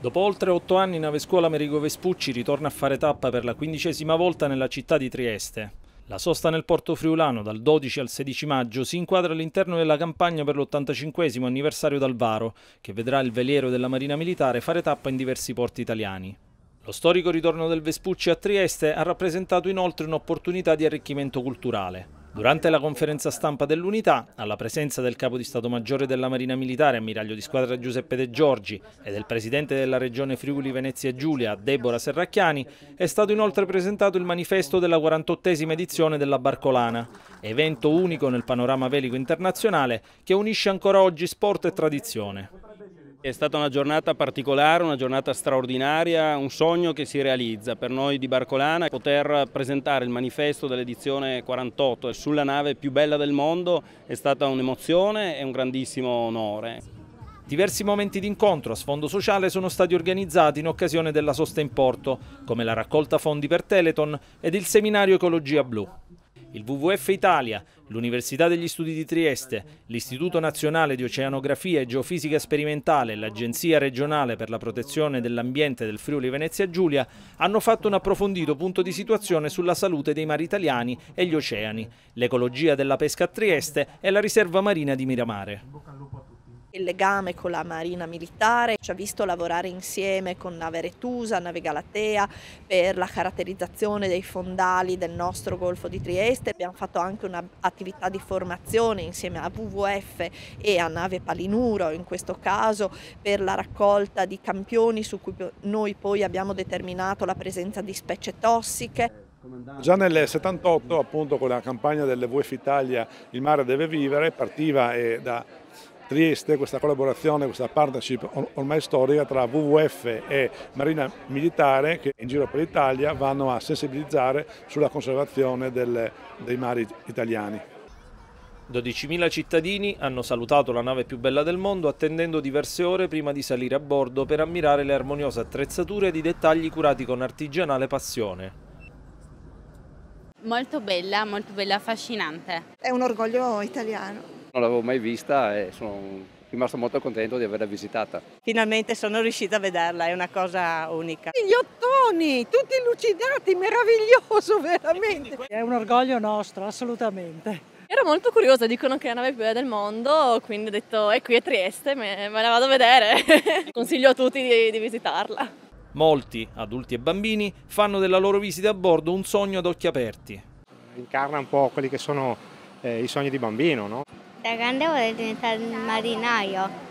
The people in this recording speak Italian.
Dopo oltre otto anni Nave Scuola Merigo Vespucci ritorna a fare tappa per la quindicesima volta nella città di Trieste. La sosta nel porto friulano dal 12 al 16 maggio si inquadra all'interno della campagna per l'85 anniversario d'Alvaro, che vedrà il veliero della Marina Militare fare tappa in diversi porti italiani. Lo storico ritorno del Vespucci a Trieste ha rappresentato inoltre un'opportunità di arricchimento culturale. Durante la conferenza stampa dell'unità, alla presenza del capo di Stato Maggiore della Marina Militare, ammiraglio di squadra Giuseppe De Giorgi e del presidente della regione Friuli Venezia Giulia, Deborah Serracchiani, è stato inoltre presentato il manifesto della 48esima edizione della Barcolana, evento unico nel panorama velico internazionale che unisce ancora oggi sport e tradizione. È stata una giornata particolare, una giornata straordinaria, un sogno che si realizza per noi di Barcolana, poter presentare il manifesto dell'edizione 48 sulla nave più bella del mondo è stata un'emozione e un grandissimo onore. Diversi momenti di incontro a sfondo sociale sono stati organizzati in occasione della sosta in porto, come la raccolta fondi per Teleton ed il seminario Ecologia Blu il WWF Italia, l'Università degli Studi di Trieste, l'Istituto Nazionale di Oceanografia e Geofisica Sperimentale e l'Agenzia Regionale per la Protezione dell'Ambiente del Friuli Venezia Giulia hanno fatto un approfondito punto di situazione sulla salute dei mari italiani e gli oceani, l'ecologia della pesca a Trieste e la riserva marina di Miramare il legame con la Marina Militare, ci ha visto lavorare insieme con Nave Retusa, Nave Galatea per la caratterizzazione dei fondali del nostro Golfo di Trieste, abbiamo fatto anche un'attività di formazione insieme a WWF e a Nave Palinuro in questo caso per la raccolta di campioni su cui noi poi abbiamo determinato la presenza di specie tossiche. Già nel 78, appunto con la campagna delle WF Italia Il mare deve vivere, partiva eh, da Trieste, questa collaborazione, questa partnership ormai storica tra WWF e Marina Militare che in giro per l'Italia vanno a sensibilizzare sulla conservazione del, dei mari italiani. 12.000 cittadini hanno salutato la nave più bella del mondo attendendo diverse ore prima di salire a bordo per ammirare le armoniose attrezzature e i dettagli curati con artigianale passione. Molto bella, molto bella, affascinante. È un orgoglio italiano. Non l'avevo mai vista e sono rimasto molto contento di averla visitata. Finalmente sono riuscita a vederla, è una cosa unica. Gli ottoni, tutti lucidati, meraviglioso veramente. È un orgoglio nostro, assolutamente. Ero molto curiosa, dicono che è la nave più bella del mondo, quindi ho detto è qui a Trieste, me, me la vado a vedere. Consiglio a tutti di, di visitarla. Molti, adulti e bambini, fanno della loro visita a bordo un sogno ad occhi aperti. Incarna un po' quelli che sono eh, i sogni di bambino, no? Da grande vorrei diventare marinaio.